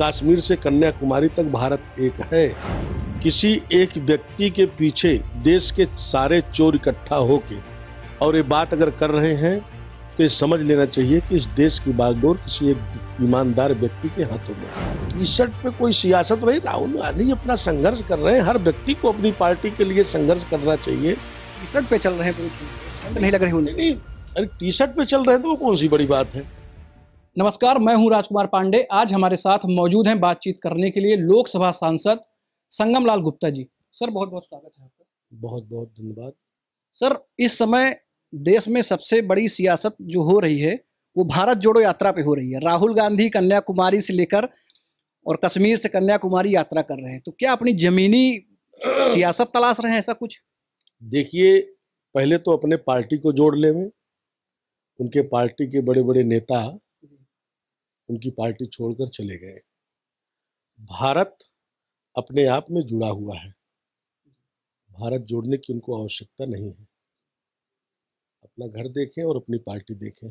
कश्मीर से कन्याकुमारी तक भारत एक है किसी एक व्यक्ति के पीछे देश के सारे चोर इकट्ठा होके और ये बात अगर कर रहे हैं तो ये समझ लेना चाहिए कि इस देश की बागडोर किसी एक ईमानदार व्यक्ति के हाथों में टी शर्ट पे कोई सियासत नहीं राहुल गांधी अपना संघर्ष कर रहे हैं हर व्यक्ति को अपनी पार्टी के लिए संघर्ष करना चाहिए टी शर्ट पे चल रहे हैं नहीं लग रहे नहीं अरे टी शर्ट पे चल रहे हैं तो कौन सी बड़ी बात है नमस्कार मैं हूं राजकुमार पांडे आज हमारे साथ मौजूद हैं बातचीत करने के लिए लोकसभा सांसद संगम लाल गुप्ता जी सर बहुत बहुत स्वागत है आपका बहुत बहुत धन्यवाद सर इस समय देश में सबसे बड़ी सियासत जो हो रही है वो भारत जोड़ो यात्रा पे हो रही है राहुल गांधी कन्याकुमारी से लेकर और कश्मीर से कन्याकुमारी यात्रा कर रहे हैं तो क्या अपनी जमीनी सियासत तलाश रहे हैं ऐसा कुछ देखिए पहले तो अपने पार्टी को जोड़ ले उनके पार्टी के बड़े बड़े नेता उनकी पार्टी छोड़कर चले गए भारत अपने आप में जुड़ा हुआ है भारत जोड़ने की उनको आवश्यकता नहीं है अपना घर देखें और अपनी पार्टी देखें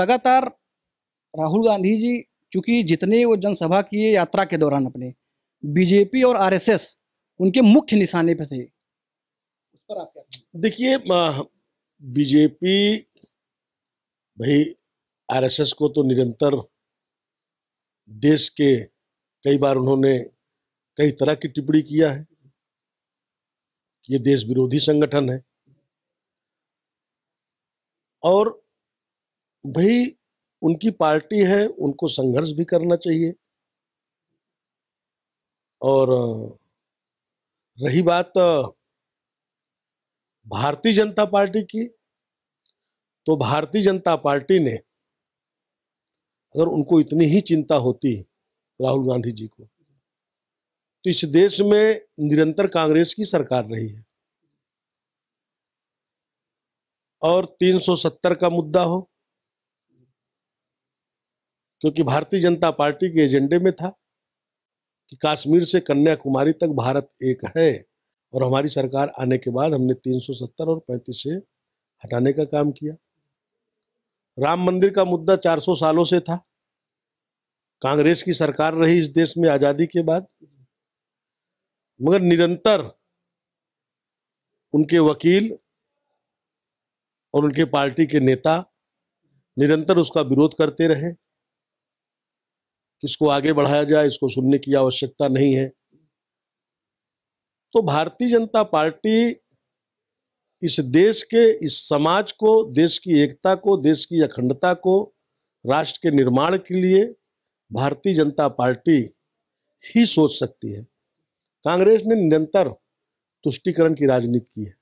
लगातार राहुल गांधी जी चूंकि जितने वो जनसभा किए यात्रा के दौरान अपने बीजेपी और आरएसएस उनके मुख्य निशाने पर थे उस पर आप क्या देखिए बीजेपी भाई आरएसएस को तो निरंतर देश के कई बार उन्होंने कई तरह की टिप्पणी किया है कि ये देश विरोधी संगठन है और भाई उनकी पार्टी है उनको संघर्ष भी करना चाहिए और रही बात भारतीय जनता पार्टी की तो भारतीय जनता पार्टी ने अगर उनको इतनी ही चिंता होती राहुल गांधी जी को तो इस देश में निरंतर कांग्रेस की सरकार रही है और 370 का मुद्दा हो क्योंकि भारतीय जनता पार्टी के एजेंडे में था कि कश्मीर से कन्याकुमारी तक भारत एक है और हमारी सरकार आने के बाद हमने 370 और 35 से हटाने का काम किया राम मंदिर का मुद्दा 400 सालों से था कांग्रेस की सरकार रही इस देश में आजादी के बाद मगर निरंतर उनके वकील और उनके पार्टी के नेता निरंतर उसका विरोध करते रहे किसको आगे बढ़ाया जाए इसको सुनने की आवश्यकता नहीं है तो भारतीय जनता पार्टी इस देश के इस समाज को देश की एकता को देश की अखंडता को राष्ट्र के निर्माण के लिए भारतीय जनता पार्टी ही सोच सकती है कांग्रेस ने निरंतर तुष्टिकरण की राजनीति की है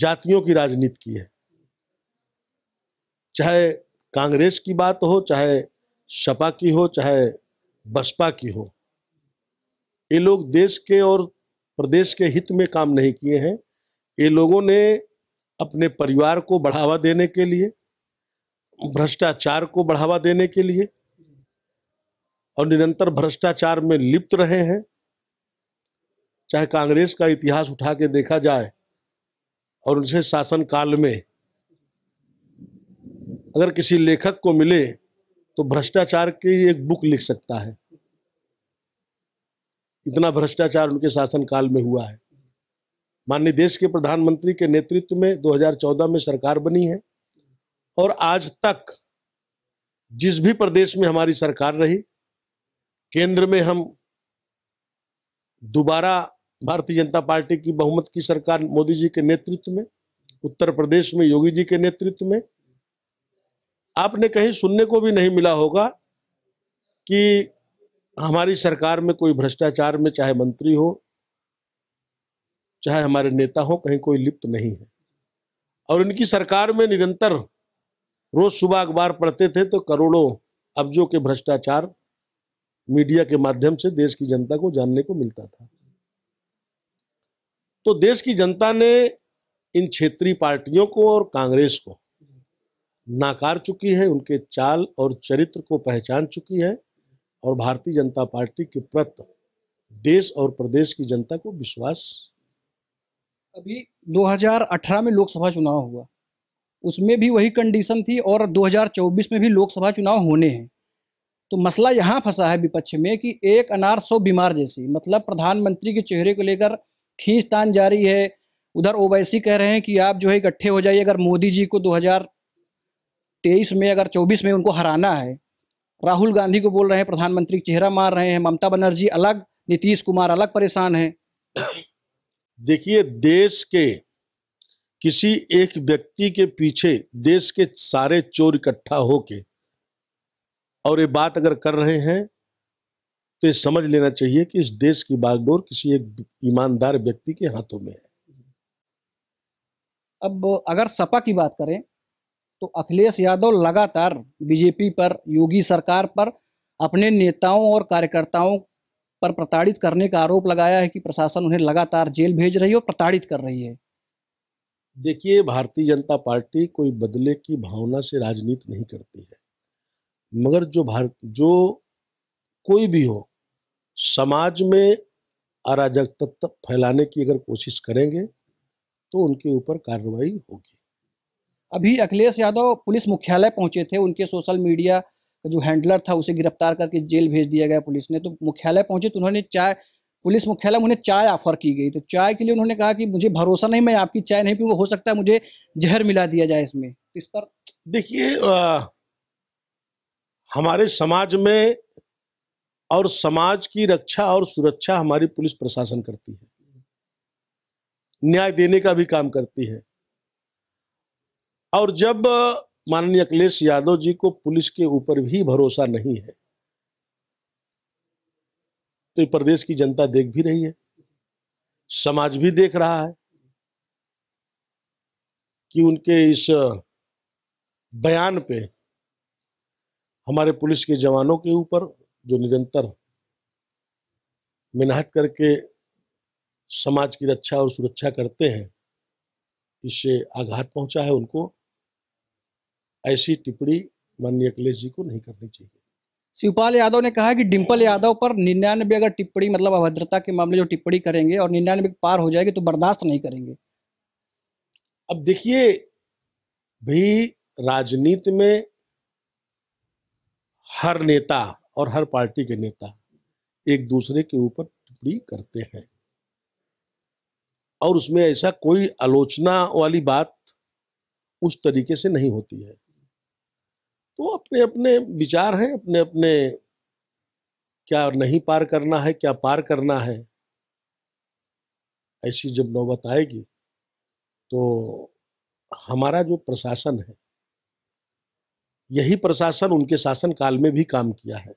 जातियों की राजनीति की है चाहे कांग्रेस की बात हो चाहे सपा की हो चाहे बसपा की हो ये लोग देश के और प्रदेश के हित में काम नहीं किए हैं ये लोगों ने अपने परिवार को बढ़ावा देने के लिए भ्रष्टाचार को बढ़ावा देने के लिए और निरंतर भ्रष्टाचार में लिप्त रहे हैं चाहे कांग्रेस का इतिहास उठा के देखा जाए और उनसे शासन काल में अगर किसी लेखक को मिले तो भ्रष्टाचार की एक बुक लिख सकता है इतना भ्रष्टाचार उनके शासन काल में हुआ है माननीय देश के प्रधानमंत्री के नेतृत्व में 2014 में सरकार बनी है और आज तक जिस भी प्रदेश में हमारी सरकार रही केंद्र में हम दोबारा भारतीय जनता पार्टी की बहुमत की सरकार मोदी जी के नेतृत्व में उत्तर प्रदेश में योगी जी के नेतृत्व में आपने कहीं सुनने को भी नहीं मिला होगा कि हमारी सरकार में कोई भ्रष्टाचार में चाहे मंत्री हो चाहे हमारे नेता हो कहीं कोई लिप्त नहीं है और इनकी सरकार में निरंतर रोज सुबह अखबार पढ़ते थे तो करोड़ों अब्जों के भ्रष्टाचार मीडिया के माध्यम से देश की जनता को जानने को मिलता था तो देश की जनता ने इन क्षेत्रीय पार्टियों को और कांग्रेस को नाकार चुकी है उनके चाल और चरित्र को पहचान चुकी है और भारतीय जनता पार्टी के प्रति देश और प्रदेश की जनता को विश्वास अभी 2018 में लोकसभा चुनाव हुआ उसमें भी वही कंडीशन थी और 2024 में भी लोकसभा चुनाव होने हैं तो मसला यहाँ फंसा है विपक्ष में कि एक अनार सौ बीमार जैसी मतलब प्रधानमंत्री के चेहरे को लेकर खींचतान जारी है उधर ओवैसी कह रहे हैं कि आप जो है इकट्ठे हो जाइए अगर मोदी जी को 2023 में अगर 24 में उनको हराना है राहुल गांधी को बोल रहे हैं प्रधानमंत्री चेहरा मार रहे हैं ममता बनर्जी अलग नीतीश कुमार अलग परेशान हैं देखिए देश के किसी एक व्यक्ति के पीछे देश के सारे चोर इकट्ठा होके और ये बात अगर कर रहे हैं तो ये समझ लेना चाहिए कि इस देश की बागडोर किसी एक ईमानदार व्यक्ति के हाथों में है अब अगर सपा की बात करें तो अखिलेश यादव लगातार बीजेपी पर योगी सरकार पर अपने नेताओं और कार्यकर्ताओं पर प्रताड़ित करने का आरोप लगाया है कि प्रशासन उन्हें लगातार जेल भेज रही है और प्रताड़ित कर रही है देखिए भारतीय जनता पार्टी कोई बदले की भावना से राजनीति नहीं करती है मगर जो भारत जो कोई भी हो समाज में अराजक तत्व फैलाने की अगर कोशिश करेंगे तो उनके ऊपर कार्रवाई होगी अभी अखिलेश यादव पुलिस मुख्यालय पहुंचे थे उनके सोशल मीडिया का तो जो हैंडलर था उसे गिरफ्तार करके जेल भेज दिया गया पुलिस ने तो मुख्यालय पहुंचे तो उन्होंने चाय पुलिस मुख्यालय में उन्हें चाय ऑफर की गई तो चाय के लिए उन्होंने कहा कि मुझे भरोसा नहीं मैं आपकी चाय नहीं पीऊँगा हो सकता है मुझे जहर मिला दिया जाए इसमें तो इस पर देखिए हमारे समाज में और समाज की रक्षा और सुरक्षा हमारी पुलिस प्रशासन करती है न्याय देने का भी काम करती है और जब माननीय अखिलेश यादव जी को पुलिस के ऊपर भी भरोसा नहीं है तो ये प्रदेश की जनता देख भी रही है समाज भी देख रहा है कि उनके इस बयान पे हमारे पुलिस के जवानों के ऊपर जो निरंतर मेहनत करके समाज की रक्षा और सुरक्षा करते हैं इससे आघात पहुंचा है उनको ऐसी टिप्पणी माननीय अखिलेश जी को नहीं करनी चाहिए शिवपाल यादव ने कहा कि डिम्पल यादव पर निन्यानवे अगर टिप्पणी मतलब अभद्रता के मामले जो टिप्पणी करेंगे और निन्यानवे पार हो जाएगी तो बर्दाश्त नहीं करेंगे अब देखिए भी राजनीति में हर नेता और हर पार्टी के नेता एक दूसरे के ऊपर टिप्पणी करते हैं और उसमें ऐसा कोई आलोचना वाली बात उस तरीके से नहीं होती है तो अपने अपने विचार हैं अपने अपने क्या नहीं पार करना है क्या पार करना है ऐसी जब नौबत आएगी तो हमारा जो प्रशासन है यही प्रशासन उनके शासन काल में भी काम किया है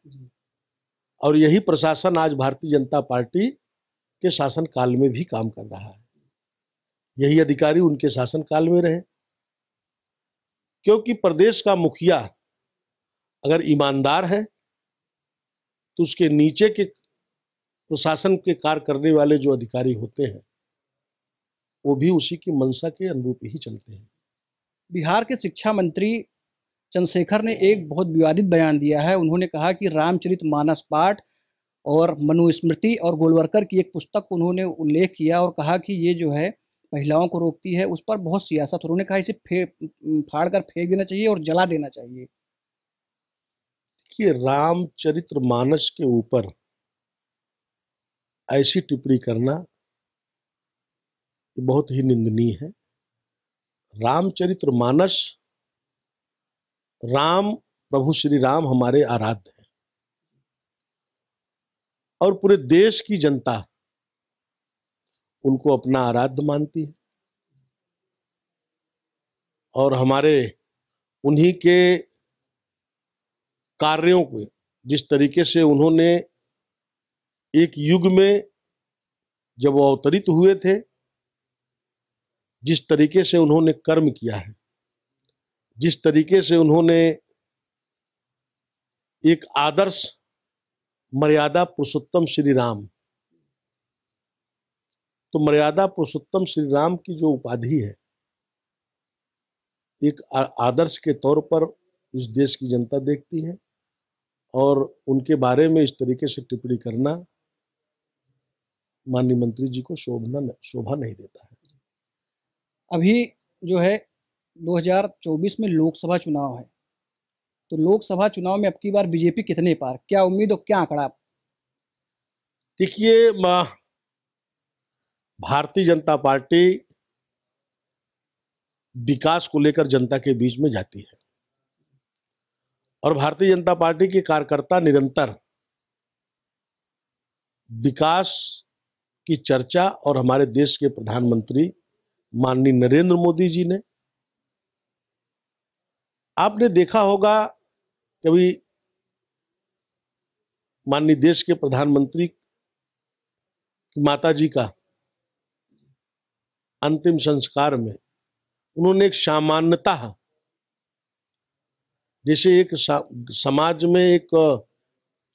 और यही प्रशासन आज भारतीय जनता पार्टी के शासन काल में भी काम कर रहा है यही अधिकारी उनके शासन काल में रहे क्योंकि प्रदेश का मुखिया अगर ईमानदार है तो उसके नीचे के प्रशासन के कार्य करने वाले जो अधिकारी होते हैं वो भी उसी की मंशा के अनुरूप ही चलते हैं बिहार के शिक्षा मंत्री चंद्रशेखर ने एक बहुत विवादित बयान दिया है उन्होंने कहा कि रामचरित मानस पाठ और मनुस्मृति और गोलवरकर की एक पुस्तक उन्होंने उल्लेख किया और कहा कि ये जो है महिलाओं को रोकती है उस पर बहुत सियासत उन्होंने कहा इसे फे फाड़ कर फेंक देना चाहिए और जला देना चाहिए देखिए रामचरित्र मानस के ऊपर ऐसी टिप्पणी करना बहुत ही निंदनीय है रामचरित्र मानस राम प्रभु श्री राम हमारे आराध्य हैं और पूरे देश की जनता उनको अपना आराध्य मानती है और हमारे उन्हीं के कार्यों को जिस तरीके से उन्होंने एक युग में जब वो अवतरित हुए थे जिस तरीके से उन्होंने कर्म किया है जिस तरीके से उन्होंने एक आदर्श मर्यादा पुरुषोत्तम श्री राम तो मर्यादा पुरुषोत्तम श्री राम की जो उपाधि है एक आदर्श के तौर पर इस देश की जनता देखती है और उनके बारे में इस तरीके से टिप्पणी करना माननीय मंत्री जी को शोभना शोभा नहीं देता है अभी जो है 2024 में लोकसभा चुनाव है तो लोकसभा चुनाव में अब की बार बीजेपी कितने पार क्या उम्मीद और क्या आंकड़ा देखिए भारतीय जनता पार्टी विकास को लेकर जनता के बीच में जाती है और भारतीय जनता पार्टी के कार्यकर्ता निरंतर विकास की चर्चा और हमारे देश के प्रधानमंत्री माननीय नरेंद्र मोदी जी ने आपने देखा होगा कभी माननीय देश के प्रधानमंत्री की माता जी का अंतिम संस्कार में उन्होंने एक सामान्यता जैसे एक समाज में एक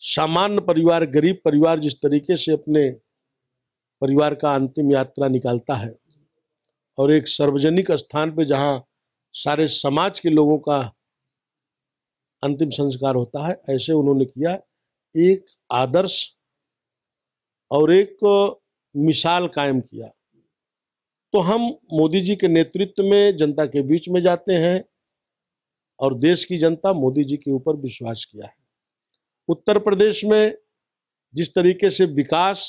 सामान्य परिवार गरीब परिवार जिस तरीके से अपने परिवार का अंतिम यात्रा निकालता है और एक सार्वजनिक स्थान पर जहाँ सारे समाज के लोगों का अंतिम संस्कार होता है ऐसे उन्होंने किया एक आदर्श और एक मिसाल कायम किया तो हम मोदी जी के नेतृत्व में जनता के बीच में जाते हैं और देश की जनता मोदी जी के ऊपर विश्वास किया है उत्तर प्रदेश में जिस तरीके से विकास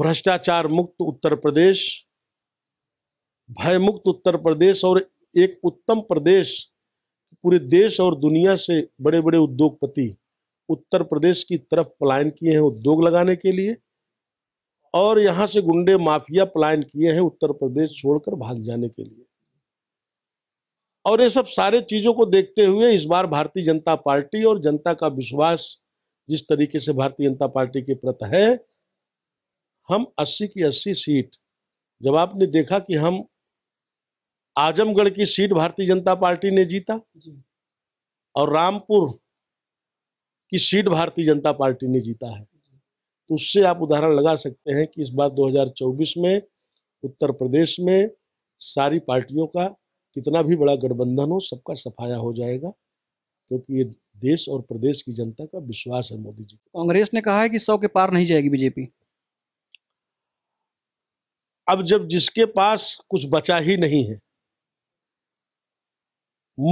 भ्रष्टाचार मुक्त उत्तर प्रदेश भयमुक्त उत्तर प्रदेश और एक उत्तम प्रदेश पूरे देश और दुनिया से बड़े बड़े उद्योगपति उत्तर प्रदेश की तरफ पलायन किए हैं उद्योग लगाने के लिए और यहाँ से गुंडे माफिया पलायन किए हैं उत्तर प्रदेश छोड़कर भाग जाने के लिए और ये सब सारे चीज़ों को देखते हुए इस बार भारतीय जनता पार्टी और जनता का विश्वास जिस तरीके से भारतीय जनता पार्टी के प्रति है हम 80 की 80 सीट जब आपने देखा कि हम आजमगढ़ की सीट भारतीय जनता पार्टी ने जीता और रामपुर की सीट भारतीय जनता पार्टी ने जीता है तो उससे आप उदाहरण लगा सकते हैं कि इस बार 2024 में उत्तर प्रदेश में सारी पार्टियों का कितना भी बड़ा गठबंधन हो सबका सफाया हो जाएगा क्योंकि ये देश और प्रदेश की जनता का विश्वास है मोदी जी कांग्रेस ने कहा है कि सौ के पार नहीं जाएगी बीजेपी अब जब जिसके पास कुछ बचा ही नहीं है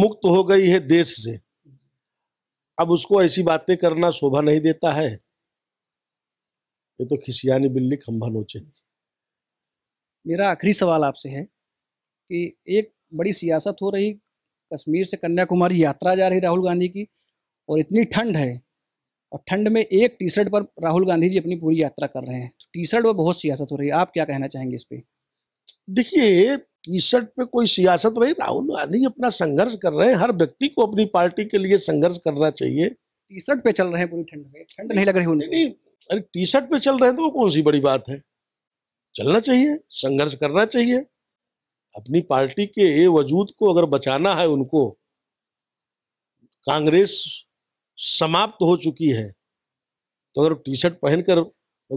मुक्त हो गई है देश से अब उसको ऐसी बातें करना शोभा नहीं देता है ये तो खिसियानी बिल्ली खंभा नोचे मेरा आखिरी सवाल आपसे है कि एक बड़ी सियासत हो रही कश्मीर से कन्याकुमारी यात्रा जा रही राहुल गांधी की और इतनी ठंड है और ठंड में एक टी शर्ट पर राहुल गांधी जी अपनी पूरी यात्रा कर रहे हैं तो टी शर्ट पर बहुत सियासत हो रही है आप क्या कहना चाहेंगे इस पर देखिए टी शर्ट पे कोई सियासत नहीं राहुल गांधी अपना संघर्ष कर रहे हैं हर व्यक्ति को अपनी पार्टी के लिए संघर्ष करना चाहिए टी शर्ट पे चल रहे हैं पूरी ठंड में ठंड नहीं लग रही होने नहीं अरे टी शर्ट पे चल रहे हैं तो कौन सी बड़ी बात है चलना चाहिए संघर्ष करना चाहिए अपनी पार्टी के वजूद को अगर बचाना है उनको कांग्रेस समाप्त हो चुकी है तो अगर टी शर्ट पहनकर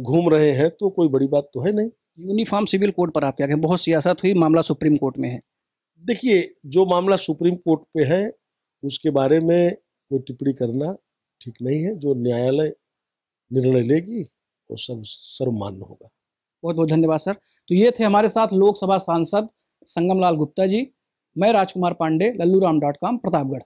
घूम रहे हैं तो कोई बड़ी बात तो है नहीं यूनिफॉर्म सिविल कोड पर आप क्या कहें बहुत सियासत हुई मामला सुप्रीम कोर्ट में है देखिए जो मामला सुप्रीम कोर्ट पे है उसके बारे में कोई टिप्पणी करना ठीक नहीं है जो न्यायालय निर्णय लेगी वो सब सर्वमान्य होगा बहुत बहुत धन्यवाद सर तो ये थे हमारे साथ लोकसभा सांसद संगमलाल गुप्ता जी मैं राजकुमार पांडे लल्लूराम डॉट कॉम प्रतापगढ़